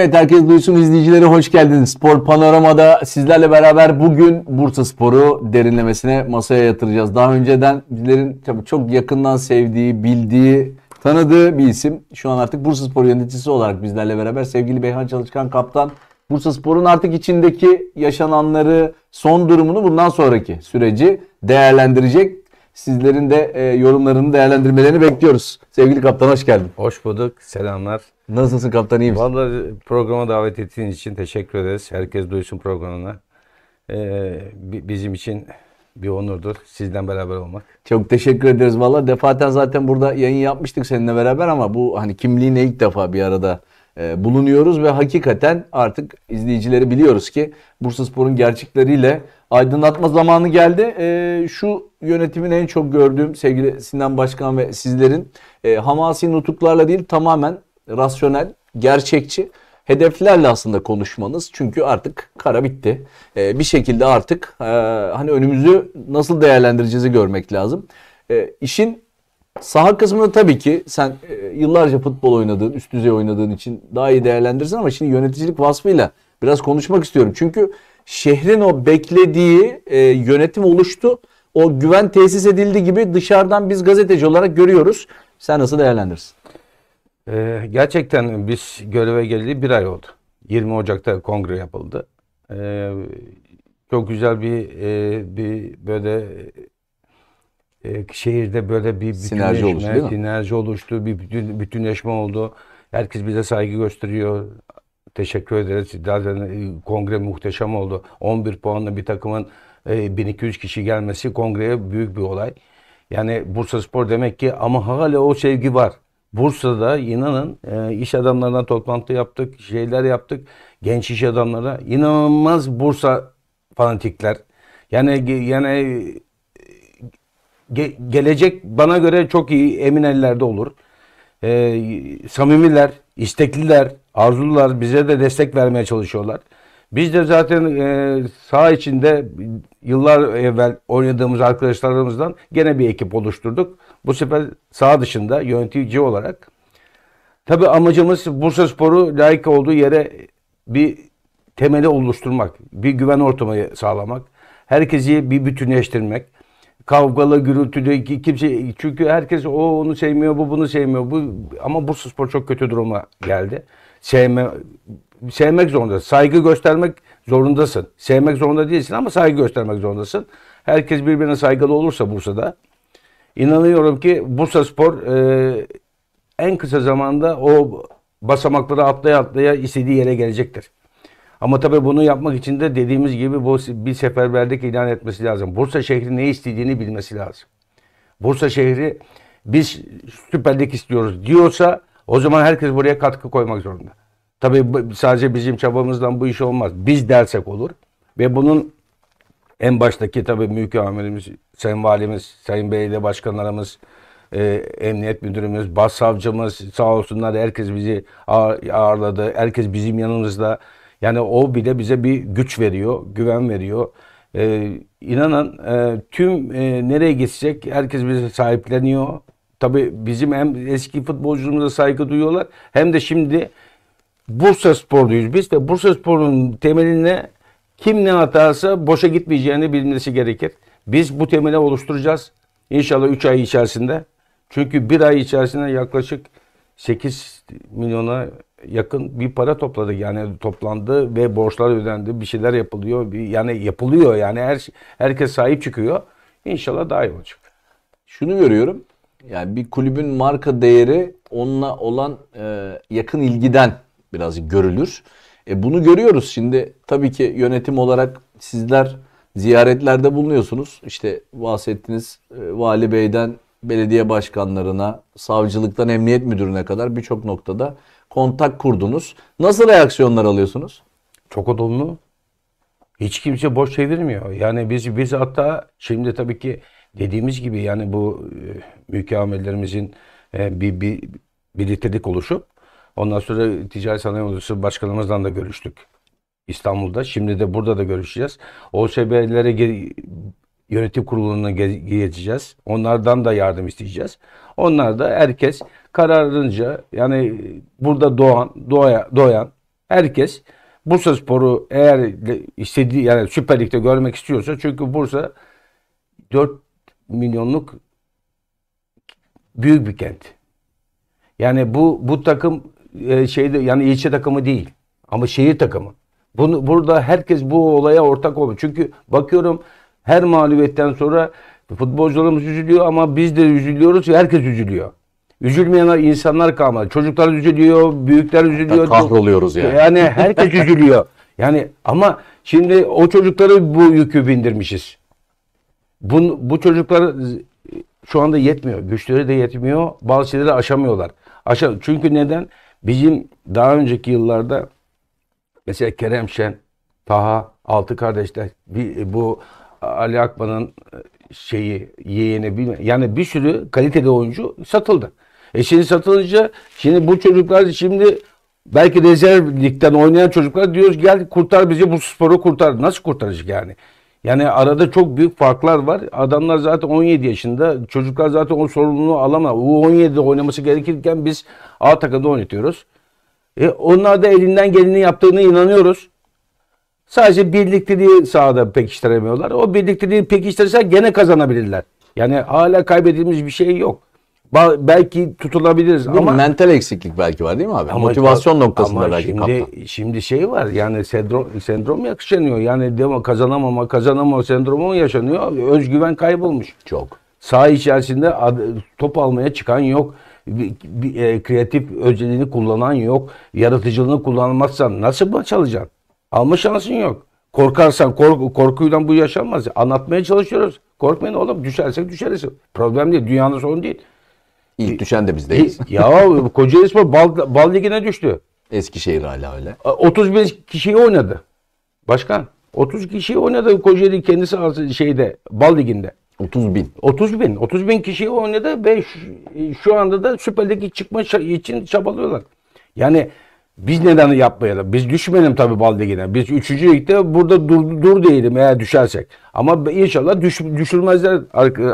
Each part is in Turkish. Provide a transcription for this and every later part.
Evet herkes duysun izleyicilere hoş geldiniz. Spor Panorama'da sizlerle beraber bugün Bursa Sporu derinlemesine masaya yatıracağız. Daha önceden bizlerin tabii çok yakından sevdiği, bildiği, tanıdığı bir isim. Şu an artık Bursa Sporu yöneticisi olarak bizlerle beraber sevgili Beyhan Çalışkan Kaptan. Bursa Spor'un artık içindeki yaşananları, son durumunu bundan sonraki süreci değerlendirecek sizlerin de e, yorumlarını değerlendirmelerini bekliyoruz. Sevgili kaptan hoş geldin. Hoş bulduk. Selamlar. Nasılsın kaptan iyi misin? Vallahi programa davet ettiğiniz için teşekkür ederiz. Herkes duysun programına. Ee, bizim için bir onurdur sizden beraber olmak. Çok teşekkür ederiz valla. Defaten zaten burada yayın yapmıştık seninle beraber ama bu hani kimliğine ilk defa bir arada e, bulunuyoruz ve hakikaten artık izleyicileri biliyoruz ki Bursaspor'un gerçekleriyle aydınlatma zamanı geldi. E, şu yönetimin en çok gördüğüm sevgili Sinan Başkan ve sizlerin e, hamasi nutuklarla değil tamamen rasyonel, gerçekçi hedeflerle aslında konuşmanız. Çünkü artık kara bitti. Bir şekilde artık hani önümüzü nasıl değerlendireceğizi görmek lazım. İşin Saha kısmını tabii ki sen e, yıllarca futbol oynadığın, üst düzey oynadığın için daha iyi değerlendirsin ama şimdi yöneticilik vasfıyla biraz konuşmak istiyorum. Çünkü şehrin o beklediği e, yönetim oluştu. O güven tesis edildi gibi dışarıdan biz gazeteci olarak görüyoruz. Sen nasıl değerlendirirsin? Ee, gerçekten biz göreve geldiği bir ay oldu. 20 Ocak'ta kongre yapıldı. Ee, çok güzel bir e, bir böyle e, şehirde böyle bir bütünleşme, sinerji oluştu, değil mi? sinerji oluştu, bir bütün, bütünleşme oldu. Herkes bize saygı gösteriyor. Teşekkür ederiz. Zaten e, kongre muhteşem oldu. 11 puanla bir takımın 1200 e, kişi gelmesi kongreye büyük bir olay. Yani Bursa Spor demek ki ama hala o sevgi var. Bursa'da inanın e, iş adamlarından toplantı yaptık, şeyler yaptık. Genç iş adamlara inanılmaz Bursa fanatikler. Yani yani Ge- gelecek bana göre çok iyi emin ellerde olur. Ee, samimiler, istekliler, arzular bize de destek vermeye çalışıyorlar. Biz de zaten e, saha içinde yıllar evvel oynadığımız arkadaşlarımızdan gene bir ekip oluşturduk. Bu sefer saha dışında yönetici olarak. Tabi amacımız Bursa Sporu layık olduğu yere bir temeli oluşturmak, bir güven ortamı sağlamak, herkesi bir bütünleştirmek kavgalı gürültüde kimse çünkü herkes o onu sevmiyor bu bunu sevmiyor bu ama Bursa spor çok kötü duruma geldi. Sevme sevmek zorunda. Saygı göstermek zorundasın. Sevmek zorunda değilsin ama saygı göstermek zorundasın. Herkes birbirine saygılı olursa Bursa'da inanıyorum ki Bursaspor e, en kısa zamanda o basamakları atlaya atlaya istediği yere gelecektir. Ama tabii bunu yapmak için de dediğimiz gibi bu bir seferberlik ilan etmesi lazım. Bursa şehri ne istediğini bilmesi lazım. Bursa şehri biz Süper istiyoruz diyorsa o zaman herkes buraya katkı koymak zorunda. Tabii sadece bizim çabamızdan bu iş olmaz. Biz dersek olur. Ve bunun en baştaki tabii büyük amirimiz, sayın valimiz, sayın belediye başkanlarımız, e, emniyet müdürümüz, bas savcımız sağ olsunlar herkes bizi ağırladı. Herkes bizim yanımızda. Yani o bile bize bir güç veriyor, güven veriyor. Ee, inanan e, tüm e, nereye gidecek, herkes bize sahipleniyor. Tabii bizim hem eski futbolcularımıza saygı duyuyorlar hem de şimdi Bursa Sporluyuz biz ve Bursa Spor'un temeline kim ne atarsa boşa gitmeyeceğini bilmesi gerekir. Biz bu temeli oluşturacağız. İnşallah 3 ay içerisinde. Çünkü bir ay içerisinde yaklaşık 8 milyona yakın bir para topladık. Yani toplandı ve borçlar ödendi. Bir şeyler yapılıyor. Yani yapılıyor yani her şey, herkes sahip çıkıyor. İnşallah daha iyi olacak. Şunu görüyorum. Yani bir kulübün marka değeri onunla olan e, yakın ilgiden biraz görülür. E bunu görüyoruz şimdi. Tabii ki yönetim olarak sizler ziyaretlerde bulunuyorsunuz. işte bahsettiniz e, Vali Bey'den belediye başkanlarına, savcılıktan emniyet müdürüne kadar birçok noktada kontak kurdunuz. Nasıl reaksiyonlar alıyorsunuz? Çok olumlu. Hiç kimse boş çevirmiyor. Yani biz biz hatta şimdi tabii ki dediğimiz gibi yani bu e, mükemmelerimizin e, bir, bir birliktelik oluşup ondan sonra Ticaret Sanayi Odası başkanımızdan da görüştük. İstanbul'da. Şimdi de burada da görüşeceğiz. OSB'lere yönetim kuruluna geçeceğiz. Onlardan da yardım isteyeceğiz. Onlar da herkes kararınca yani burada doğan, doğaya, doğayan herkes Bursa Sporu eğer istediği yani Süper Lig'de görmek istiyorsa çünkü Bursa 4 milyonluk büyük bir kent. Yani bu bu takım e, şeyde yani ilçe takımı değil ama şehir takımı. Bunu burada herkes bu olaya ortak olur Çünkü bakıyorum her mağlubiyetten sonra futbolcularımız üzülüyor ama biz de üzülüyoruz. Herkes üzülüyor. Üzülmeyen insanlar kalmadı. Çocuklar üzülüyor, büyükler üzülüyor. Kahroluyoruz yani. Yani herkes üzülüyor. Yani ama şimdi o çocukları bu yükü bindirmişiz. Bu, bu çocuklar şu anda yetmiyor. Güçleri de yetmiyor. Bazı şeyleri aşamıyorlar. Aşa Çünkü neden? Bizim daha önceki yıllarda mesela Kerem Şen, Taha, altı kardeşler bir, bu Ali Akman'ın e, şeyi yeğeni bilmem. Yani bir sürü kaliteli oyuncu satıldı. E şimdi satılınca şimdi bu çocuklar şimdi belki rezerv ligden oynayan çocuklar diyoruz gel kurtar bizi bu sporu kurtar. Nasıl kurtaracak yani? Yani arada çok büyük farklar var. Adamlar zaten 17 yaşında. Çocuklar zaten o sorumluluğu alamaz. U17'de oynaması gerekirken biz A takımda oynatıyoruz. E onlar da elinden geleni yaptığını inanıyoruz. Sadece birlikteliği sahada pekiştiremiyorlar. O birlikteliği pekiştirirse gene kazanabilirler. Yani hala kaybedilmiş bir şey yok. Ba- belki tutulabiliriz değil ama mental eksiklik belki var değil mi abi? Ama Motivasyon ka- noktasında ama belki şimdi kaptan. şimdi şey var. Yani sendrom sendrom yaşanıyor. Yani demo kazanamama, kazanamama sendromu yaşanıyor. Özgüven kaybolmuş. Çok. Sağ içerisinde top almaya çıkan yok. Bir, bir, e, kreatif özelliğini kullanan yok. Yaratıcılığını kullanmazsan nasıl maç alacaksın? Alma şansın yok. Korkarsan kork, korkuyla bu yaşanmaz. Anlatmaya çalışıyoruz. Korkmayın oğlum düşersek düşeriz. Problem değil. Dünyanın sonu değil. İlk düşen de bizdeyiz. ya Kocaeli Spor bal, bal ligine düştü. Eskişehir hala öyle. 35 kişiyi oynadı. Başkan. 30 kişi oynadı Kocaeli kendisi şeyde bal liginde. 30 bin. 30 bin. 30 bin kişi oynadı ve şu, şu anda da Süper Lig'e çıkma için çabalıyorlar. Yani biz neden yapmayalım? Biz düşmeyelim tabii bal ligine. Biz 3. ligde burada dur, dur değilim eğer düşersek. Ama inşallah düş, düşülmezler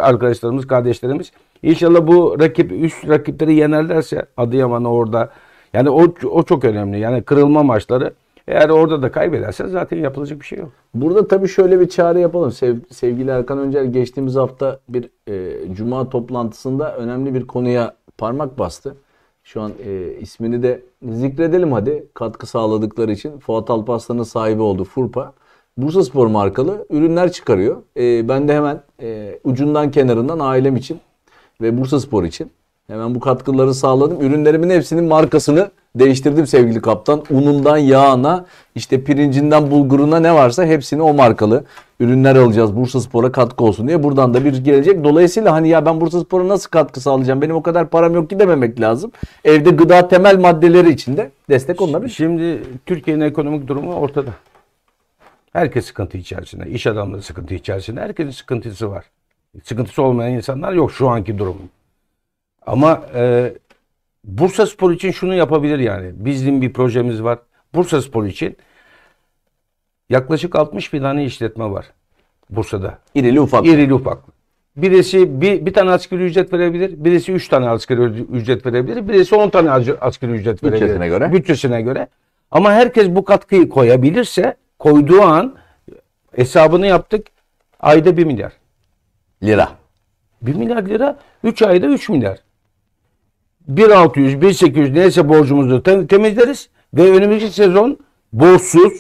arkadaşlarımız, kardeşlerimiz. İnşallah bu rakip üst rakipleri yenerlerse Adıyaman'ı orada. Yani o, o çok önemli. Yani kırılma maçları. Eğer orada da kaybedersen zaten yapılacak bir şey yok. Burada tabii şöyle bir çağrı yapalım. Sev, sevgili Erkan Öncel geçtiğimiz hafta bir e, cuma toplantısında önemli bir konuya parmak bastı. Şu an e, ismini de zikredelim hadi. Katkı sağladıkları için. Fuat Alparslan'ın sahibi oldu Furpa. Bursa Spor markalı ürünler çıkarıyor. E, ben de hemen e, ucundan kenarından ailem için ve Bursa Spor için hemen bu katkıları sağladım. Ürünlerimin hepsinin markasını değiştirdim sevgili kaptan. Unundan yağına işte pirincinden bulguruna ne varsa hepsini o markalı ürünler alacağız. Bursa Spor'a katkı olsun diye buradan da bir gelecek. Dolayısıyla hani ya ben Bursa Spor'a nasıl katkı sağlayacağım? Benim o kadar param yok ki dememek lazım. Evde gıda temel maddeleri içinde destek olunabilir. Şimdi Türkiye'nin ekonomik durumu ortada. Herkes sıkıntı içerisinde. iş adamları sıkıntı içerisinde. Herkesin sıkıntısı var. Sıkıntısı olmayan insanlar yok şu anki durum. Ama e, Bursa Spor için şunu yapabilir yani. Bizim bir projemiz var. Bursa Spor için yaklaşık 60 bin tane işletme var Bursa'da. İrili ufaklı. İrili ufaklı. Birisi bir, bir tane asgari ücret verebilir. Birisi 3 tane asgari ücret verebilir. Birisi 10 tane asgari ücret verebilir. Bütçesine göre. Bütçesine göre. Ama herkes bu katkıyı koyabilirse koyduğu an hesabını yaptık. Ayda 1 milyar. Lira. 1 milyar lira 3 ayda 3 milyar. 1600, 1800 neyse borcumuzu temizleriz ve önümüzdeki sezon borçsuz,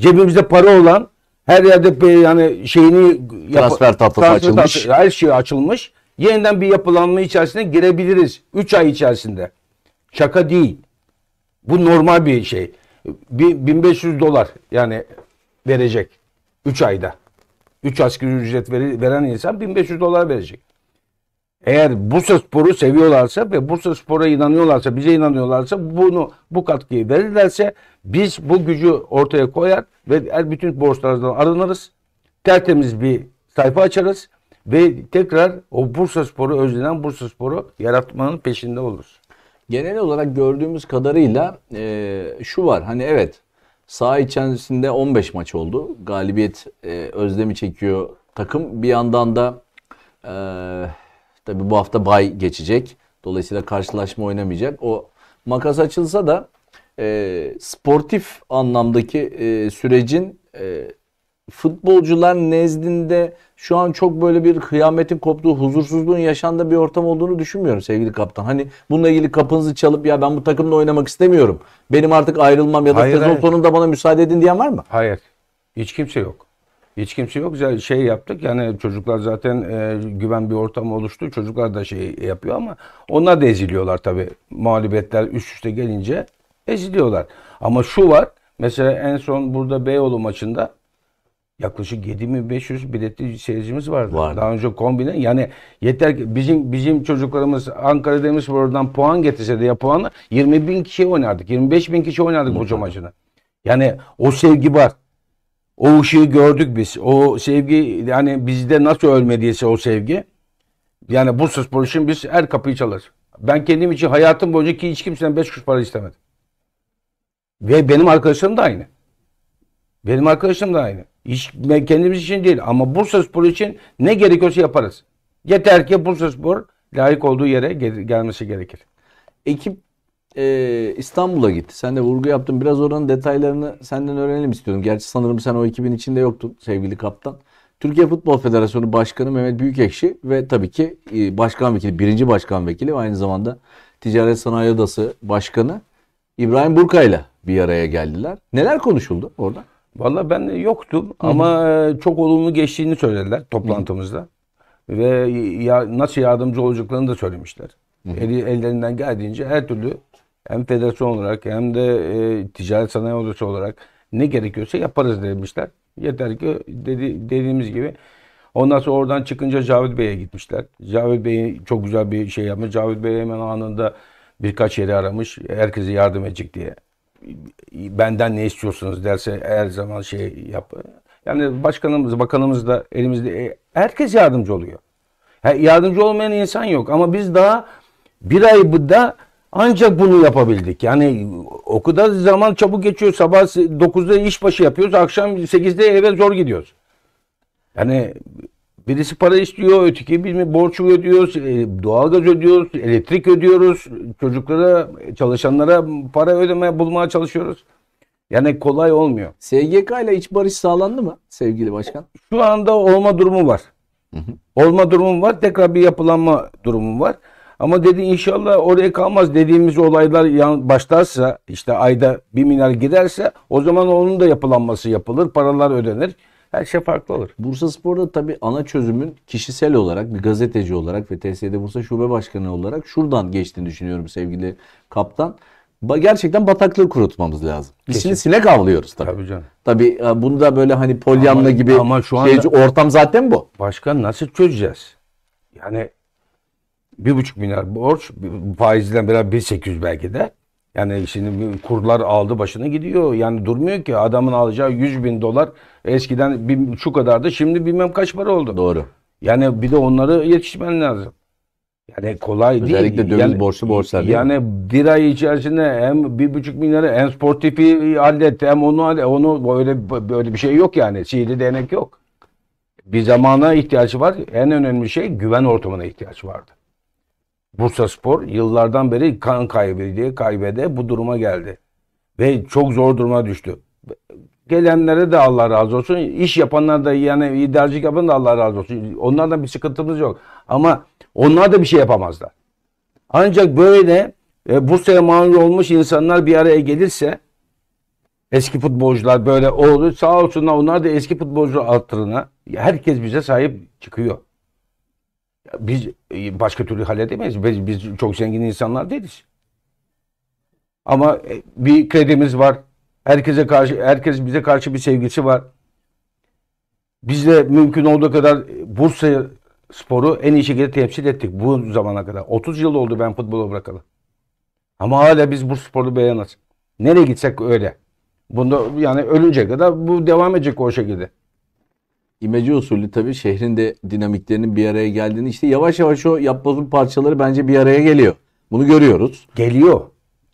cebimizde para olan her yerde yani şeyini transfer tatlısı açılmış. Tatlı, her şey açılmış. Yeniden bir yapılanma içerisine girebiliriz 3 ay içerisinde. Şaka değil. Bu normal bir şey. 1500 dolar yani verecek 3 ayda. 3 asgari ücret veren insan 1500 dolar verecek. Eğer Bursa Spor'u seviyorlarsa ve Bursa Spor'a inanıyorlarsa, bize inanıyorlarsa bunu bu katkıyı verirlerse biz bu gücü ortaya koyar ve bütün borçlardan arınırız. Tertemiz bir sayfa açarız ve tekrar o Bursa Spor'u özlenen Bursa Spor'u yaratmanın peşinde oluruz. Genel olarak gördüğümüz kadarıyla e, şu var hani evet saha içerisinde 15 maç oldu. Galibiyet e, özlemi çekiyor takım. Bir yandan da e, Tabi bu hafta bay geçecek. Dolayısıyla karşılaşma oynamayacak. O makas açılsa da e, sportif anlamdaki e, sürecin e, futbolcular nezdinde şu an çok böyle bir kıyametin koptuğu, huzursuzluğun yaşandığı bir ortam olduğunu düşünmüyorum sevgili kaptan. Hani bununla ilgili kapınızı çalıp ya ben bu takımla oynamak istemiyorum. Benim artık ayrılmam ya da sezon sonunda bana müsaade edin diyen var mı? Hayır. Hiç kimse yok. Hiç kimse yok. Şey yaptık yani çocuklar zaten e, güven bir ortam oluştu. Çocuklar da şey yapıyor ama onlar da eziliyorlar tabii. Mağlubiyetler üst üste gelince eziliyorlar. Ama şu var. Mesela en son burada Beyoğlu maçında yaklaşık 7500 biletli seyircimiz vardı. vardı. Daha önce kombine yani yeter ki bizim bizim çocuklarımız Ankara buradan puan getirse de ya puanı 20 bin kişi oynardık. 25 bin kişi oynardık bu maçını. Yani o sevgi var. O ışığı gördük biz. O sevgi yani bizde nasıl ölmediyse o sevgi. Yani Bursa Spor için biz her kapıyı çalarız. Ben kendim için hayatım boyunca ki hiç kimseden beş kuruş para istemedim. Ve benim arkadaşlarım da aynı. Benim arkadaşım da aynı. Hiç kendimiz için değil ama Bursa Spor için ne gerekiyorsa yaparız. Yeter ki Bursa Spor layık olduğu yere gelmesi gerekir. Ekip e, İstanbul'a gitti. Sen de vurgu yaptın. Biraz oranın detaylarını senden öğrenelim istiyorum. Gerçi sanırım sen o ekibin içinde yoktun sevgili kaptan. Türkiye Futbol Federasyonu Başkanı Mehmet Büyükekşi ve tabii ki e, Başkan Vekili, birinci Başkan Vekili ve aynı zamanda Ticaret Sanayi Odası Başkanı İbrahim Burkay'la bir araya geldiler. Neler konuşuldu orada? Valla ben yoktum Hı-hı. ama e, çok olumlu geçtiğini söylediler toplantımızda. Hı-hı. Ve ya, nasıl yardımcı olacaklarını da söylemişler. Hı-hı. ellerinden geldiğince her türlü hem federasyon olarak hem de e, ticaret sanayi odası olarak ne gerekiyorsa yaparız demişler. Yeter ki dedi, dediğimiz gibi Ondan sonra oradan çıkınca Cavit Bey'e gitmişler. Cavit Bey çok güzel bir şey yapmış. Cavit Bey hemen anında birkaç yeri aramış. Herkese yardım edecek diye. Benden ne istiyorsunuz derse her zaman şey yap. Yani başkanımız, bakanımız da elimizde e, herkes yardımcı oluyor. Yardımcı olmayan insan yok ama biz daha bir ay ayda ancak bunu yapabildik. Yani o kadar zaman çabuk geçiyor. Sabah 9'da işbaşı yapıyoruz. Akşam 8'de eve zor gidiyoruz. Yani birisi para istiyor, öteki biz mi borç ödüyoruz, e, doğalgaz ödüyoruz, elektrik ödüyoruz. Çocuklara, çalışanlara para ödeme bulmaya çalışıyoruz. Yani kolay olmuyor. SGK ile iç barış sağlandı mı sevgili başkan? Şu anda olma durumu var. Hı hı. Olma durumu var. Tekrar bir yapılanma durumu var. Ama dedi inşallah oraya kalmaz dediğimiz olaylar başlarsa işte ayda bir miner giderse o zaman onun da yapılanması yapılır. Paralar ödenir. Her şey farklı olur. Bursa Spor'da tabii ana çözümün kişisel olarak bir gazeteci olarak ve TSD Bursa Şube Başkanı olarak şuradan geçtiğini düşünüyorum sevgili kaptan. Ba gerçekten bataklığı kurutmamız lazım. Biz şimdi sinek avlıyoruz tabii. Tabii canım. Tabii e, bunu da böyle hani polyanla ama, gibi ama şu şey, anda, şeyci, ortam zaten bu. Başkan nasıl çözeceğiz? Yani bir buçuk milyar borç faizle beraber bir sekiz belki de. Yani şimdi kurlar aldı başını gidiyor. Yani durmuyor ki adamın alacağı 100 bin dolar eskiden bir, şu kadardı şimdi bilmem kaç para oldu. Doğru. Yani bir de onları yetişmen lazım. Yani kolay Özellikle değil. Özellikle döviz yani, borçlu borçlar değil Yani mi? bir ay içerisinde hem bir buçuk milyarı hem sportifi halletti hem onu halletti. Onu böyle, böyle bir şey yok yani. Sihirli denek yok. Bir zamana ihtiyaç var. En önemli şey güven ortamına ihtiyaç vardı. Bursa Spor yıllardan beri kan kaybediye kaybede bu duruma geldi. Ve çok zor duruma düştü. Gelenlere de Allah razı olsun. İş yapanlar da yani idarecilik yapan da Allah razı olsun. Onlardan bir sıkıntımız yok. Ama onlar da bir şey yapamazlar. Ancak böyle e, Bursa'ya mağlup olmuş insanlar bir araya gelirse eski futbolcular böyle oldu, Sağ olsunlar onlar da eski futbolcu altlarına herkes bize sahip çıkıyor. Biz e, başka türlü halledemeyiz. Biz, biz çok zengin insanlar değiliz. Ama e, bir kredimiz var. Herkese karşı, herkes bize karşı bir sevgisi var. Biz de mümkün olduğu kadar e, Bursa sporu en iyi şekilde temsil ettik bu zamana kadar. 30 yıl oldu ben futbolu bırakalı. Ama hala biz Bursa sporu beğenmez. Nereye gitsek öyle. Bunda yani ölünce kadar bu devam edecek o şekilde imece usulü tabii şehrin de dinamiklerinin bir araya geldiğini işte yavaş yavaş o yapbozun parçaları bence bir araya geliyor. Bunu görüyoruz. Geliyor.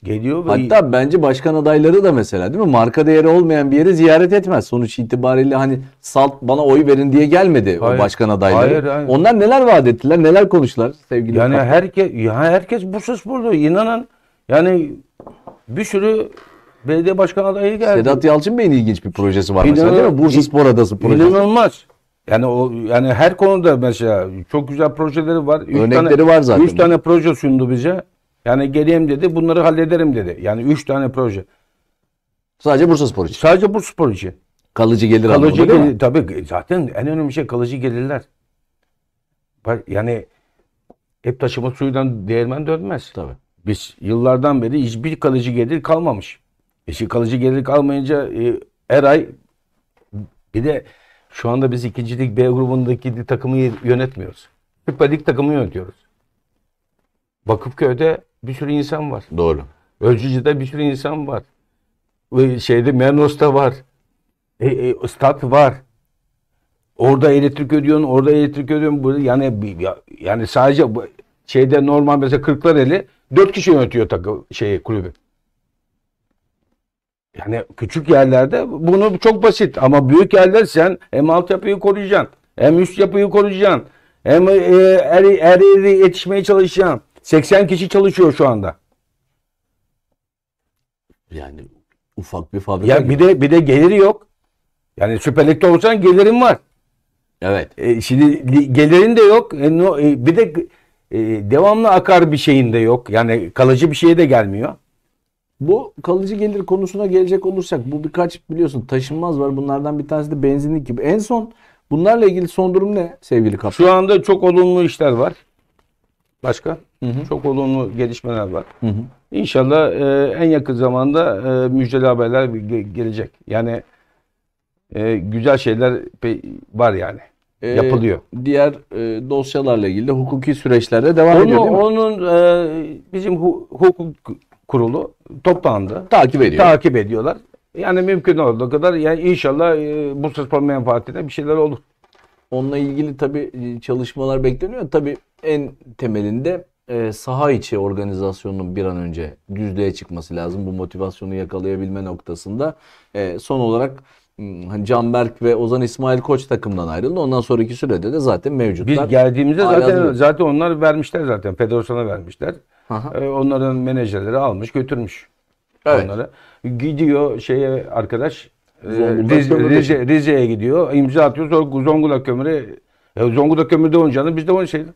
Geliyor ve Hatta bence başkan adayları da mesela değil mi? Marka değeri olmayan bir yeri ziyaret etmez. Sonuç itibariyle hani salt bana oy verin diye gelmedi hayır, o başkan adayları. Hayır, hayır. Onlar neler vaat ettiler, neler konuştular sevgili Yani herkes ya herkes bu sus buldu. İnanın yani bir sürü Belediye başkan adayı geldi. Sedat Yalçın Bey'in ilginç bir projesi var İnan- mesela değil mi? Bursa Spor Adası projesi. İnanılmaz. Yani o yani her konuda mesela çok güzel projeleri var. Üç Örnekleri tane, var zaten. Üç tane proje sundu bize. Yani geleyim dedi, bunları hallederim dedi. Yani üç tane proje. Sadece Bursa Spor için. Sadece bu spor için. Kalıcı gelir Kalıcı anlamında değil mi? tabii zaten en önemli şey kalıcı gelirler. Yani hep taşıma suyundan değirmen dönmez. Tabii. Biz yıllardan beri hiçbir kalıcı gelir kalmamış. Eşi kalıcı gelir almayınca e, her ay bir de şu anda biz ikincilik B grubundaki takımı yönetmiyoruz. Süper Lig takımı yönetiyoruz. Bakıpköy'de bir sürü insan var. Doğru. Ölçücü'de bir sürü insan var. Şeyde Mernos'ta var. E, e, stat var. Orada elektrik ödüyorsun, orada elektrik ödüyorsun. burada Yani yani sadece şeyde normal mesela Kırklareli dört kişi yönetiyor takım şeyi kulübü. Yani küçük yerlerde bunu çok basit ama büyük yerler sen hem altyapıyı koruyacaksın hem üst yapıyı koruyacaksın hem e, eri, eri, eri yetişmeye çalışacaksın. 80 kişi çalışıyor şu anda. Yani ufak bir fabrika. Ya gibi. bir de bir de geliri yok. Yani süperlikte olsan gelirin var. Evet. E, şimdi gelirin de yok. E, no, e, bir de e, devamlı akar bir şeyin de yok. Yani kalıcı bir şeye de gelmiyor. Bu kalıcı gelir konusuna gelecek olursak bu birkaç biliyorsun taşınmaz var. Bunlardan bir tanesi de benzinlik gibi. En son bunlarla ilgili son durum ne sevgili kaptan? Şu anda çok olumlu işler var. Başka? Hı hı. Çok olumlu gelişmeler var. Hı hı. İnşallah e, en yakın zamanda e, müjdeli haberler gelecek. Yani e, güzel şeyler var yani. E, Yapılıyor. Diğer e, dosyalarla ilgili de hukuki süreçlerde devam onu, ediyor değil mi? Onun e, bizim hu- hukuk kurulu toplandı. Takip ediyor. Takip ediyorlar. Yani mümkün olduğu kadar yani inşallah e, Bursa Spor menfaatine bir şeyler olur. Onunla ilgili tabii e, çalışmalar bekleniyor. Tabii en temelinde e, saha içi organizasyonun bir an önce düzlüğe çıkması lazım. Bu motivasyonu yakalayabilme noktasında. E, son olarak Hmm, hani Canberk ve Ozan İsmail Koç takımdan ayrıldı. Ondan sonraki sürede de zaten mevcutlar. Biz geldiğimizde zaten ayrıldı. zaten onlar vermişler zaten. Federasyona vermişler. Ee, onların menajerleri almış götürmüş. Evet. Onları. Gidiyor şeye arkadaş e, Rize, Rize, Rize'ye gidiyor. imza atıyor. Sonra Zonguldak Kömür'e e, Zonguldak Kömür'de oynayacağını biz de oynayalım.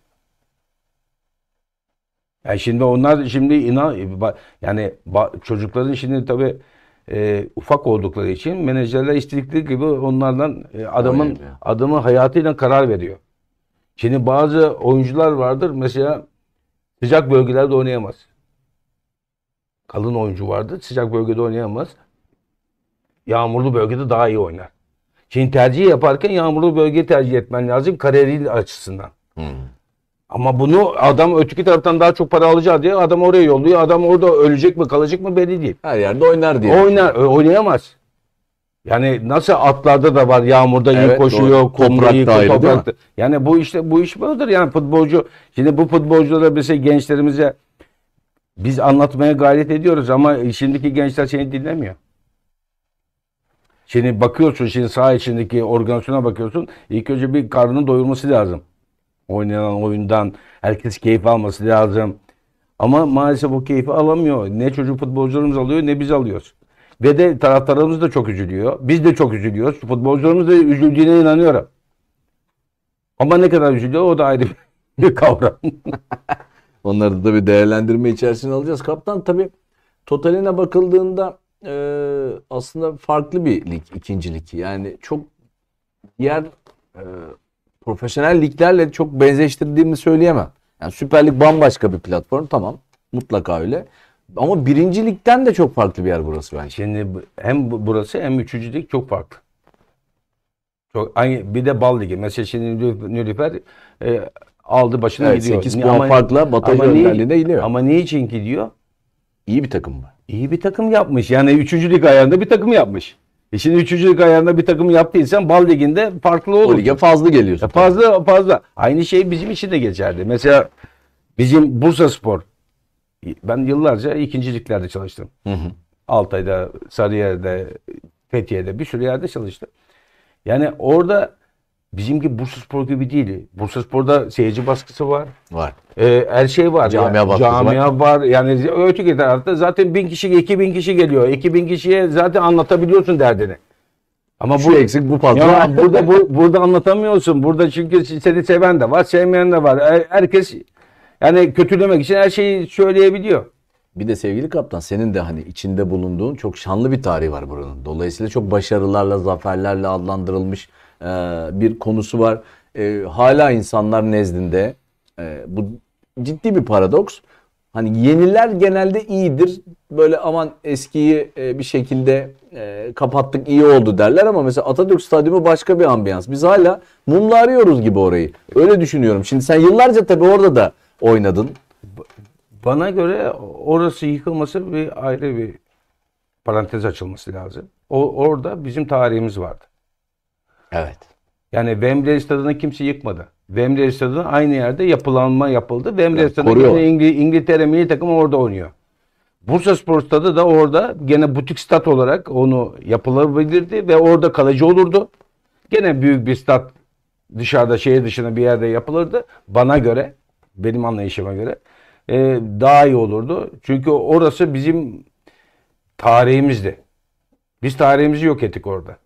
Yani şimdi onlar şimdi inan e, yani çocukların şimdi tabii e, ufak oldukları için menajerler istedikleri gibi onlardan e, adamın Aynen. adamın hayatıyla karar veriyor. Şimdi bazı oyuncular vardır mesela sıcak bölgelerde oynayamaz. Kalın oyuncu vardır sıcak bölgede oynayamaz. Yağmurlu bölgede daha iyi oynar. Şimdi tercih yaparken yağmurlu bölgeyi tercih etmen lazım kariyeri açısından. Hmm. Ama bunu adam öteki taraftan daha çok para alacağı diye adam oraya yolluyor. Adam orada ölecek mi kalacak mı belli değil. Her yerde oynar diye. Oynar, oynayamaz. Yani nasıl atlarda da var yağmurda iyi Evet, koşuyor, doğru. kumda iyi Toprakta ayrı, değil Yani bu işte bu iş böyledir. Yani futbolcu şimdi bu futbolculara mesela gençlerimize biz anlatmaya gayret ediyoruz ama şimdiki gençler seni dinlemiyor. Şimdi bakıyorsun şimdi saha içindeki organizasyona bakıyorsun. İlk önce bir karnını doyurması lazım. Oynanan oyundan herkes keyif alması lazım. Ama maalesef bu keyfi alamıyor. Ne çocuk futbolcularımız alıyor ne biz alıyoruz. Ve de taraftarlarımız da çok üzülüyor. Biz de çok üzülüyoruz. Futbolcularımız da üzüldüğüne inanıyorum. Ama ne kadar üzülüyor o da ayrı bir kavram. Onları da bir değerlendirme içerisine alacağız. Kaptan tabii totaline bakıldığında e, aslında farklı bir lig, ikinci Yani çok diğer e, profesyonel liglerle çok benzeştirdiğimi söyleyemem. Yani Süper Lig bambaşka bir platform tamam mutlaka öyle. Ama birinci ligden de çok farklı bir yer burası bence. Şimdi hem burası hem üçüncü lig çok farklı. Çok, aynı, bir de bal ligi. Mesela şimdi Nülüfer e, aldı başına evet, gidiyor. 8 puan ama, farkla Bataj önderliğine iniyor. Ama niçin gidiyor? İyi bir takım mı? İyi bir takım yapmış. Yani üçüncü lig ayağında bir takım yapmış. E şimdi üçüncülük ayarında bir takım yaptıysan bal liginde farklı olur. O lige fazla geliyorsun. E fazla fazla. Aynı şey bizim için de geçerli. Mesela bizim Bursa Spor. Ben yıllarca ikinciliklerde çalıştım. Hı hı. Altay'da, Sarıyer'de, Fethiye'de bir sürü yerde çalıştım. Yani orada Bizimki Bursa Spor gibi değil. Bursa Spor'da seyirci baskısı var. Var. Ee, her şey var. Camia yani. baskısı Camia var. var. Yani öteki tarafta zaten bin kişi, iki bin kişi geliyor. İki bin kişiye zaten anlatabiliyorsun derdini. Ama Şu bu eksik bu fazla. Ya burada bu, burada anlatamıyorsun. Burada çünkü seni seven de var, sevmeyen de var. Herkes yani kötülemek için her şeyi söyleyebiliyor. Bir de sevgili kaptan senin de hani içinde bulunduğun çok şanlı bir tarih var buranın. Dolayısıyla çok başarılarla, zaferlerle adlandırılmış e, bir konusu var. E, hala insanlar nezdinde e, bu ciddi bir paradoks. Hani yeniler genelde iyidir. Böyle aman eskiyi bir şekilde kapattık iyi oldu derler ama mesela Atatürk Stadyumu başka bir ambiyans. Biz hala mumla arıyoruz gibi orayı. Öyle düşünüyorum. Şimdi sen yıllarca tabii orada da oynadın. Bana göre orası yıkılması bir ayrı bir parantez açılması lazım. O, orada bizim tarihimiz vardı. Evet. Yani Wembley stadını kimse yıkmadı. Wembley stadının aynı yerde yapılanma yapıldı. Wembley yani stadında İngil İngiltere milli takımı orada oynuyor. Bursa Spor Stadı da orada gene butik stat olarak onu yapılabilirdi ve orada kalıcı olurdu. Gene büyük bir stat dışarıda şehir dışında bir yerde yapılırdı. Bana göre, benim anlayışıma göre e, daha iyi olurdu. Çünkü orası bizim tarihimizdi. Biz tarihimizi yok ettik orada.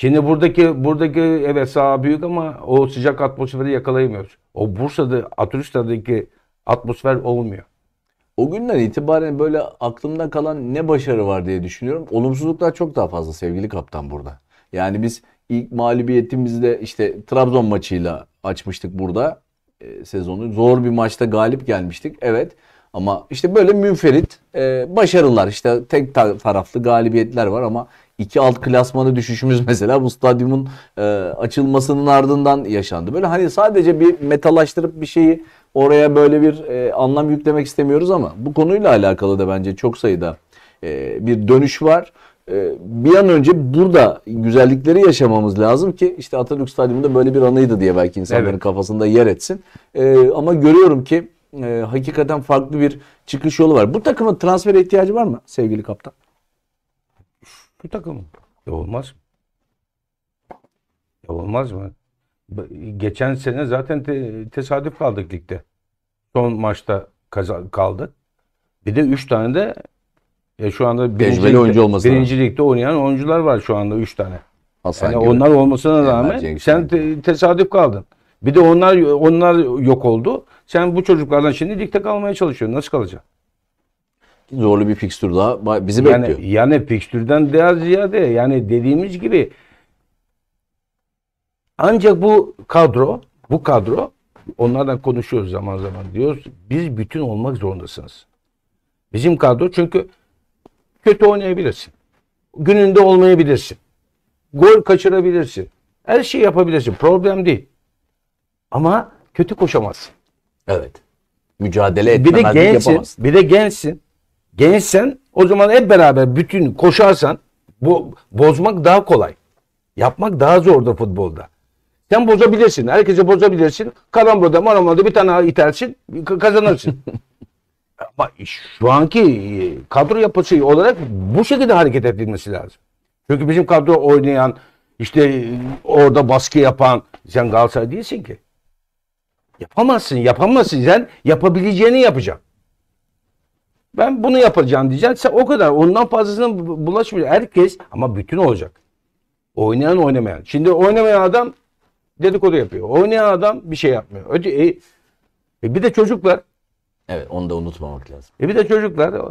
Şimdi buradaki buradaki evet saha büyük ama o sıcak atmosferi yakalayamıyoruz. O Bursa'da Aturista'daki atmosfer olmuyor. O günden itibaren böyle aklımda kalan ne başarı var diye düşünüyorum. Olumsuzluklar çok daha fazla sevgili kaptan burada. Yani biz ilk mağlubiyetimizde işte Trabzon maçıyla açmıştık burada e, sezonu. Zor bir maçta galip gelmiştik. Evet. Ama işte böyle münferit e, başarılar işte tek taraflı galibiyetler var ama iki alt klasmanı düşüşümüz mesela bu stadyumun e, açılmasının ardından yaşandı. Böyle hani sadece bir metalaştırıp bir şeyi oraya böyle bir e, anlam yüklemek istemiyoruz ama bu konuyla alakalı da bence çok sayıda e, bir dönüş var. E, bir an önce burada güzellikleri yaşamamız lazım ki işte Atatürk Stadyumunda böyle bir anıydı diye belki insanların evet. kafasında yer etsin. E, ama görüyorum ki e, hakikaten farklı bir çıkış yolu var. Bu takıma transfer ihtiyacı var mı sevgili kaptan? Bu takım. Ya olmaz mı? Ya olmaz mı? Geçen sene zaten te tesadüf kaldık ligde. Son maçta kaldık. Bir de 3 tane de ya e, şu anda birinci oyuncu olması birinci lazım. ligde oynayan oyuncular var şu anda 3 tane. Hasan yani onlar olmasına rağmen sen te tesadüf kaldın. Bir de onlar onlar yok oldu. Sen bu çocuklardan şimdi ligde kalmaya çalışıyorsun. Nasıl kalacaksın? zorlu bir fikstür daha bizi yani, bekliyor. Yani fikstürden daha ziyade yani dediğimiz gibi ancak bu kadro, bu kadro onlardan konuşuyoruz zaman zaman diyoruz. Biz bütün olmak zorundasınız. Bizim kadro çünkü kötü oynayabilirsin. Gününde olmayabilirsin. Gol kaçırabilirsin. Her şeyi yapabilirsin. Problem değil. Ama kötü koşamazsın. Evet. Mücadele etmemezlik bir de gençsin, yapamazsın. Bir de gençsin. Gençsen o zaman hep beraber bütün koşarsan bu bozmak daha kolay. Yapmak daha zordur futbolda. Sen bozabilirsin. Herkese bozabilirsin. Karambolda marambolda bir tane itersin. Kazanırsın. Ama şu anki e, kadro yapısı olarak bu şekilde hareket edilmesi lazım. Çünkü bizim kadro oynayan işte e, orada baskı yapan sen Galatasaray değilsin ki. Yapamazsın, yapamazsın. Sen yapabileceğini yapacaksın. Ben bunu yapacağım diyeceksen o kadar. Ondan fazlasına bulaşmıyor. Herkes ama bütün olacak. Oynayan oynamayan. Şimdi oynamayan adam dedikodu yapıyor. Oynayan adam bir şey yapmıyor. Öte, e, e, bir de çocuklar. Evet onu da unutmamak lazım. E bir de çocuklar.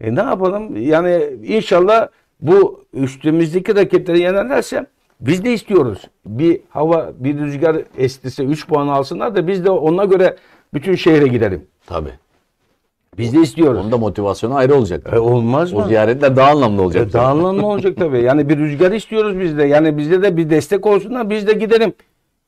E ne yapalım? Yani inşallah bu üstümüzdeki rakipleri yenerlerse biz de istiyoruz. Bir hava, bir rüzgar estirse 3 puan alsınlar da biz de ona göre bütün şehre gidelim. Tabii. Biz de istiyoruz. Onda motivasyonu ayrı olacak. E, olmaz mı? O ziyaretler daha anlamlı olacak. E, daha anlamlı olacak tabii. Yani bir rüzgar istiyoruz biz de. Yani bizde de bir destek olsun da biz de gidelim.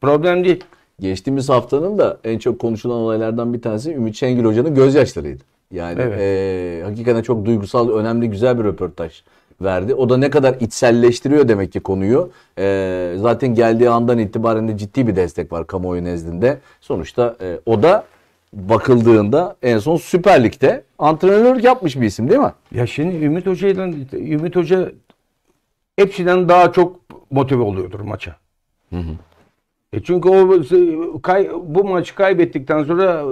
Problem değil. Geçtiğimiz haftanın da en çok konuşulan olaylardan bir tanesi Ümit Şengül Hoca'nın gözyaşlarıydı. Yani evet. e, hakikaten çok duygusal, önemli, güzel bir röportaj verdi. O da ne kadar içselleştiriyor demek ki konuyu. E, zaten geldiği andan itibaren de ciddi bir destek var kamuoyu nezdinde. Sonuçta e, o da bakıldığında en son Süper Lig'de antrenörlük yapmış bir isim değil mi? Ya şimdi Ümit Hoca'yla Ümit Hoca hepsinden daha çok motive oluyordur maça. Hı hı. E çünkü o kay, bu maçı kaybettikten sonra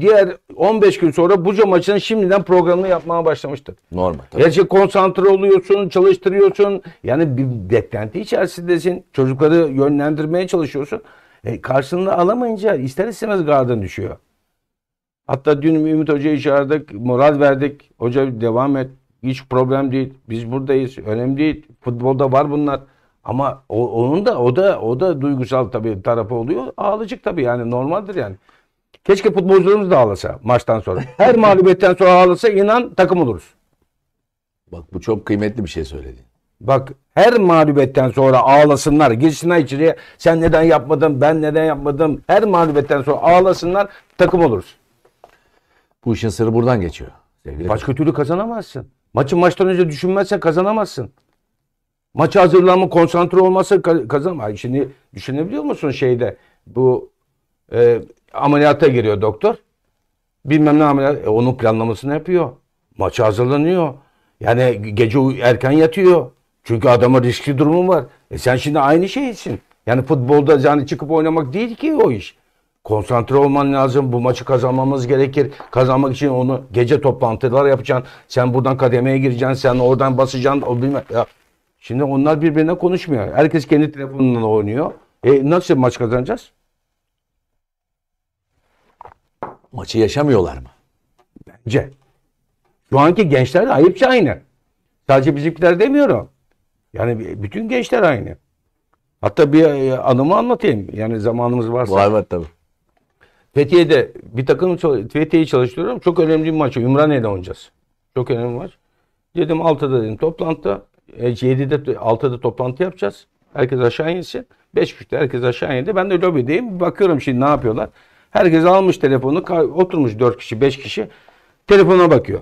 diğer 15 gün sonra Buca maçın şimdiden programını yapmaya başlamıştır. Normal. Tabii. Her konsantre oluyorsun, çalıştırıyorsun. Yani bir beklenti içerisindesin. Çocukları yönlendirmeye çalışıyorsun. E, karşılığını alamayınca ister istemez gardın düşüyor. Hatta dün Ümit Hoca'yı çağırdık, moral verdik. Hoca devam et, hiç problem değil. Biz buradayız, önemli değil. Futbolda var bunlar. Ama o, onun da o da o da duygusal tabii tarafı oluyor. Ağlayacak tabii yani normaldir yani. Keşke futbolcularımız da ağlasa maçtan sonra. Her mağlubiyetten sonra ağlasa inan takım oluruz. Bak bu çok kıymetli bir şey söyledin. Bak her mağlubiyetten sonra ağlasınlar. Girsinler içeriye. Sen neden yapmadın? Ben neden yapmadım? Her mağlubiyetten sonra ağlasınlar. Takım oluruz. Bu işin sırrı buradan geçiyor. Sevgili Başka türlü kazanamazsın. Maçı maçtan önce düşünmezsen kazanamazsın. Maça hazırlanma, konsantre olmazsa kazanamazsın. Şimdi düşünebiliyor musun şeyde bu e, ameliyata giriyor doktor. Bilmem ne ameliyat. E, onun planlamasını yapıyor. Maça hazırlanıyor. Yani gece erken yatıyor. Çünkü adama riskli durumu var. E sen şimdi aynı şeysin. Yani futbolda yani çıkıp oynamak değil ki o iş. Konsantre olman lazım. Bu maçı kazanmamız gerekir. Kazanmak için onu gece toplantılar yapacaksın. Sen buradan kademeye gireceksin. Sen oradan basacaksın. O bilmem. Ya. Şimdi onlar birbirine konuşmuyor. Herkes kendi telefonundan oynuyor. E nasıl maç kazanacağız? Maçı yaşamıyorlar mı? Bence. Şu anki gençler de ayıpça aynı. Sadece bizimkiler demiyorum. Yani bütün gençler aynı. Hatta bir e, anımı anlatayım. Yani zamanımız varsa. Var var tabii. Fethiye'de bir takım Fethiye'yi çalıştırıyorum. Çok önemli bir maçı. Ümraniye'de oynayacağız. Çok önemli maç. Dedim 6'da dedim toplantı. toplantıda. 7'de e, 6'da toplantı yapacağız. Herkes aşağı insin. 5.30'da herkes aşağı indi. Ben de lobideyim. Bakıyorum şimdi ne yapıyorlar. Herkes almış telefonu. Oturmuş 4 kişi 5 kişi. Telefona bakıyor.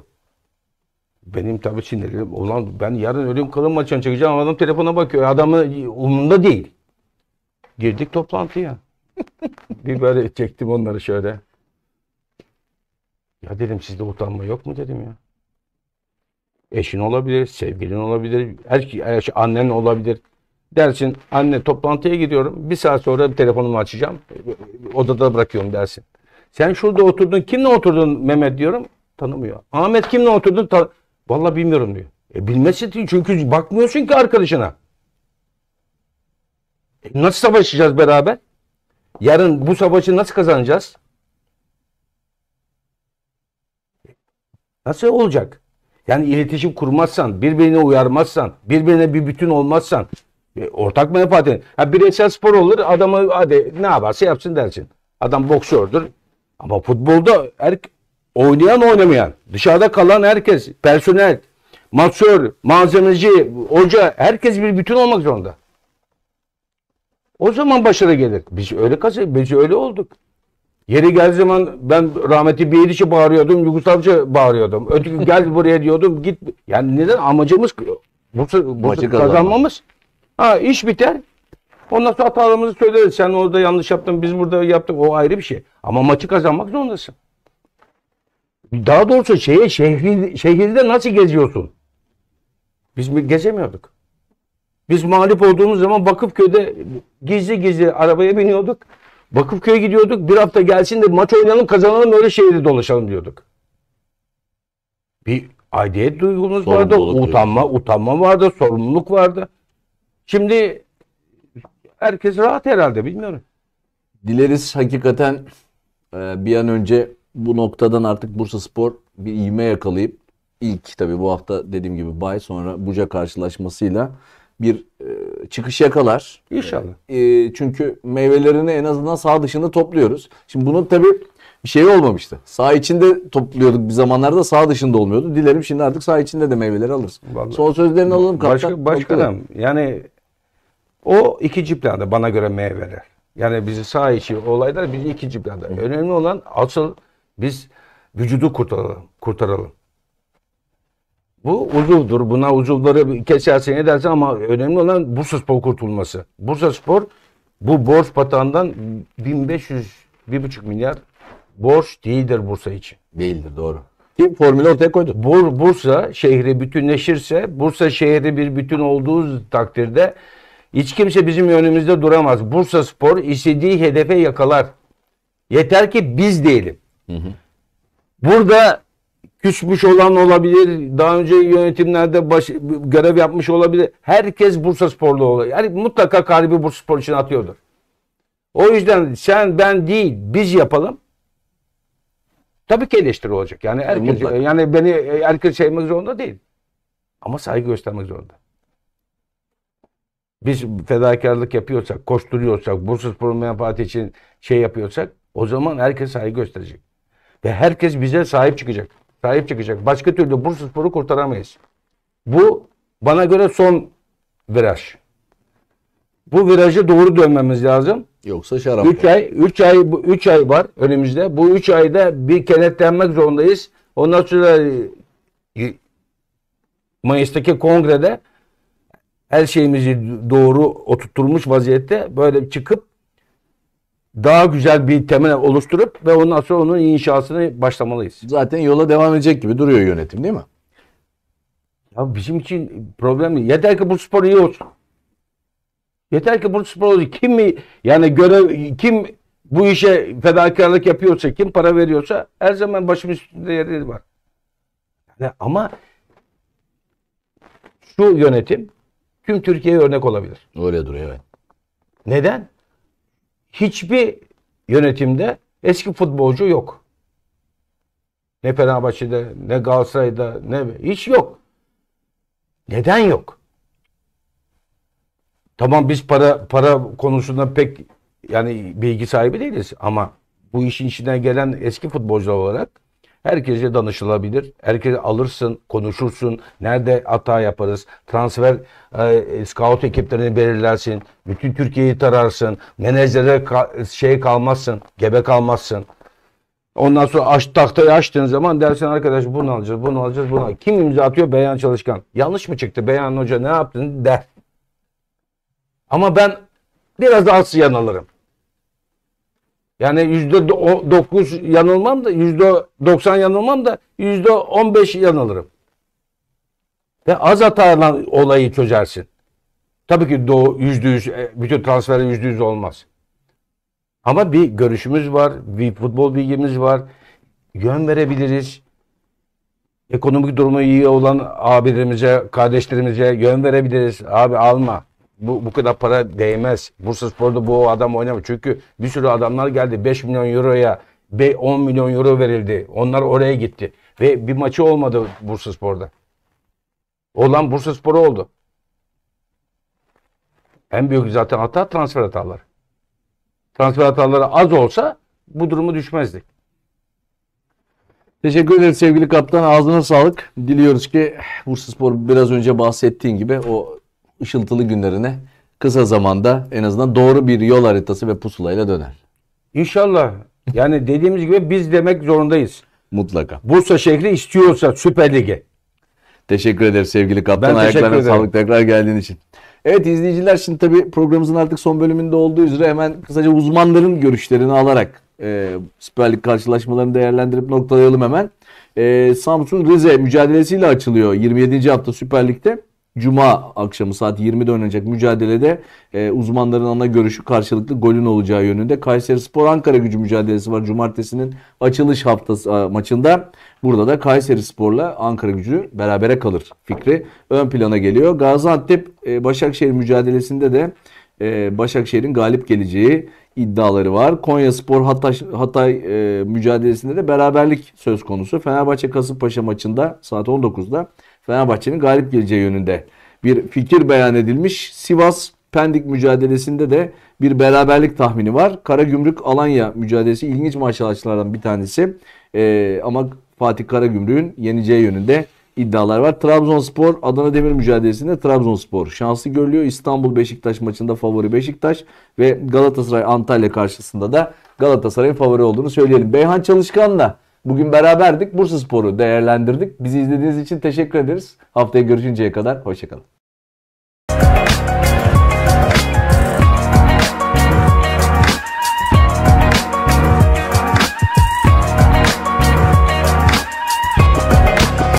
Benim tabii sinirlerim. Ulan ben yarın ölüm kalım maçına çıkacağım. Adam telefona bakıyor. Adamın umunda değil. Girdik toplantıya bir böyle çektim onları şöyle. Ya dedim sizde utanma yok mu dedim ya. Eşin olabilir, sevgilin olabilir, her, her şey, annen olabilir. Dersin anne toplantıya gidiyorum. Bir saat sonra bir telefonumu açacağım. Odada bırakıyorum dersin. Sen şurada oturdun. Kimle oturdun Mehmet diyorum. Tanımıyor. Ahmet kimle oturdun? Ta Vallahi bilmiyorum diyor. E bilmesi çünkü bakmıyorsun ki arkadaşına. E nasıl savaşacağız beraber? Yarın bu savaşı nasıl kazanacağız? Nasıl olacak? Yani iletişim kurmazsan, birbirini uyarmazsan, birbirine bir bütün olmazsan, e, ortak menfaatin. Ha bireysel spor olur, adamı hadi ne yaparsa yapsın dersin. Adam boksördür. Ama futbolda er, oynayan oynamayan, dışarıda kalan herkes, personel, masör, malzemeci, hoca herkes bir bütün olmak zorunda. O zaman başarı gelir. Biz öyle kazandık. Biz öyle olduk. Yeri gel zaman ben rahmeti bir yedişi bağırıyordum, Yugoslavca bağırıyordum. Öteki gel buraya diyordum, git. Yani neden amacımız Bursa, Bursa kazanmamız? Ha iş biter. Ondan sonra hatalarımızı söyleriz. Sen orada yanlış yaptın, biz burada yaptık. O ayrı bir şey. Ama maçı kazanmak zorundasın. Daha doğrusu şeye şehir, şehirde nasıl geziyorsun? Biz mi gezemiyorduk. Biz mağlup olduğumuz zaman Bakıpköy'de gizli gizli arabaya biniyorduk. Bakıpköy'e gidiyorduk. Bir hafta gelsin de maç oynayalım kazanalım öyle şehirde dolaşalım diyorduk. Bir aidiyet duygumuz vardı. Utanma, utanma vardı. Sorumluluk vardı. Şimdi herkes rahat herhalde bilmiyorum. Dileriz hakikaten e, bir an önce bu noktadan artık Bursa Spor bir ivme yakalayıp ilk tabii bu hafta dediğim gibi bay sonra Buca karşılaşmasıyla bir e, çıkış yakalar. İnşallah. E, çünkü meyvelerini en azından sağ dışında topluyoruz. Şimdi bunun tabii bir şey olmamıştı. Sağ içinde topluyorduk bir zamanlarda sağ dışında olmuyordu. Dilerim şimdi artık sağ içinde de meyveleri alırız. Vallahi. Son sözlerini alalım. Başka, kaptan, başkanım yani o ikinci planda bana göre meyveler. Yani bizi sağ içi olaylar bizi ikinci planda. Önemli olan asıl biz vücudu kurtaralım. kurtaralım. Bu uzuvdur. Buna uzuvları ne edersin ama önemli olan Bursa Spor kurtulması. Bursa Spor bu borç batağından 1500 1,5 milyar borç değildir Bursa için. Değildir doğru. Kim formülü ortaya koydu? Bur, Bursa şehri bütünleşirse, Bursa şehri bir bütün olduğu takdirde hiç kimse bizim yönümüzde duramaz. Bursa Spor istediği hedefe yakalar. Yeter ki biz değilim. Hı hı. Burada küsmüş olan olabilir. Daha önce yönetimlerde baş, görev yapmış olabilir. Herkes Bursa Sporlu olabilir. Yani mutlaka kalbi Bursa Spor için atıyordur. O yüzden sen ben değil biz yapalım. Tabii ki eleştiri olacak. Yani herkes, mutlaka. yani beni herkes sevmek zorunda değil. Ama saygı göstermek zorunda. Biz fedakarlık yapıyorsak, koşturuyorsak, Bursa Spor menfaati için şey yapıyorsak o zaman herkes saygı gösterecek. Ve herkes bize sahip çıkacak sahip çıkacak. Başka türlü sporu kurtaramayız. Bu bana göre son viraj. Bu virajı doğru dönmemiz lazım. Yoksa şaram. 3 ay 3 ay 3 ay var önümüzde. Bu 3 ayda bir kenetlenmek zorundayız. Ondan sonra e, Mayıs'taki kongrede her şeyimizi doğru oturtmuş vaziyette böyle çıkıp daha güzel bir temel oluşturup ve ondan sonra onun inşasını başlamalıyız. Zaten yola devam edecek gibi duruyor yönetim değil mi? Ya bizim için problem değil. Yeter ki bu spor iyi olsun. Yeter ki bu spor olsun. Kim mi yani görev kim bu işe fedakarlık yapıyorsa, kim para veriyorsa her zaman başımın üstünde yeri var. Yani ama şu yönetim tüm Türkiye'ye örnek olabilir. Öyle duruyor evet. Neden? hiçbir yönetimde eski futbolcu yok. Ne Fenerbahçe'de, ne Galatasaray'da, ne hiç yok. Neden yok? Tamam biz para para konusunda pek yani bilgi sahibi değiliz ama bu işin içinden gelen eski futbolcu olarak Herkese danışılabilir. Herkese alırsın, konuşursun. Nerede hata yaparız? Transfer e, e scout ekiplerini belirlersin. Bütün Türkiye'yi tararsın. Menajere ka- şey kalmazsın. Gebe kalmazsın. Ondan sonra aç, tahtayı açtığın zaman dersin arkadaş bunu alacağız, bunu alacağız, bunu alacağız. Kim imza atıyor? Beyan Çalışkan. Yanlış mı çıktı? Beyan Hoca ne yaptın der. Ama ben biraz daha alırım. Yani yüzde dokuz yanılmam da yüzde doksan yanılmam da yüzde on beş yanılırım. Ve az hatayla olayı çözersin. Tabii ki doğu yüzde yüz, e, bütün transferi yüzde yüz olmaz. Ama bir görüşümüz var, bir futbol bilgimiz var. Yön verebiliriz. Ekonomik durumu iyi olan abilerimize, kardeşlerimize yön verebiliriz. Abi alma bu, bu kadar para değmez. Bursa Spor'da bu adam oynamıyor. Çünkü bir sürü adamlar geldi. 5 milyon euroya 10 milyon euro verildi. Onlar oraya gitti. Ve bir maçı olmadı Bursa Spor'da. Olan Bursa Spor'u oldu. En büyük zaten hata transfer hataları. Transfer hataları az olsa bu durumu düşmezdik. Teşekkür ederiz sevgili kaptan. Ağzına sağlık. Diliyoruz ki Bursa Spor biraz önce bahsettiğin gibi o ışıltılı günlerine kısa zamanda en azından doğru bir yol haritası ve pusulayla döner. İnşallah. Yani dediğimiz gibi biz demek zorundayız. Mutlaka. Bursa şehri istiyorsa Süper Lig'e. Teşekkür ederim sevgili kaptan. Ben Ayaklarına sağlık tekrar geldiğin için. Evet izleyiciler şimdi tabii programımızın artık son bölümünde olduğu üzere hemen kısaca uzmanların görüşlerini alarak e, Süper Lig karşılaşmalarını değerlendirip noktalayalım hemen. E, Samsun Rize mücadelesiyle açılıyor 27. hafta Süper Lig'de. Cuma akşamı saat 20'de oynanacak mücadelede e, uzmanların ana görüşü karşılıklı golün olacağı yönünde. Kayseri Spor Ankara gücü mücadelesi var. Cumartesinin açılış haftası a, maçında. Burada da Kayseri Spor'la Ankara gücü berabere kalır fikri ön plana geliyor. Gaziantep e, Başakşehir mücadelesinde de e, Başakşehir'in galip geleceği iddiaları var. Konya Spor Hatay, Hatay e, mücadelesinde de beraberlik söz konusu. Fenerbahçe Kasımpaşa maçında saat 19'da Fenerbahçe'nin galip geleceği yönünde bir fikir beyan edilmiş. Sivas Pendik mücadelesinde de bir beraberlik tahmini var. Karagümrük Alanya mücadelesi ilginç maçlardan bir tanesi. Ee, ama Fatih Karagümrük'ün yeneceği yönünde iddialar var. Trabzonspor Adana Demir mücadelesinde Trabzonspor şanslı görülüyor. İstanbul Beşiktaş maçında favori Beşiktaş ve Galatasaray Antalya karşısında da Galatasaray'ın favori olduğunu söyleyelim. Beyhan Çalışkan'la Bugün beraberdik. Bursa Spor'u değerlendirdik. Bizi izlediğiniz için teşekkür ederiz. Haftaya görüşünceye kadar hoşçakalın.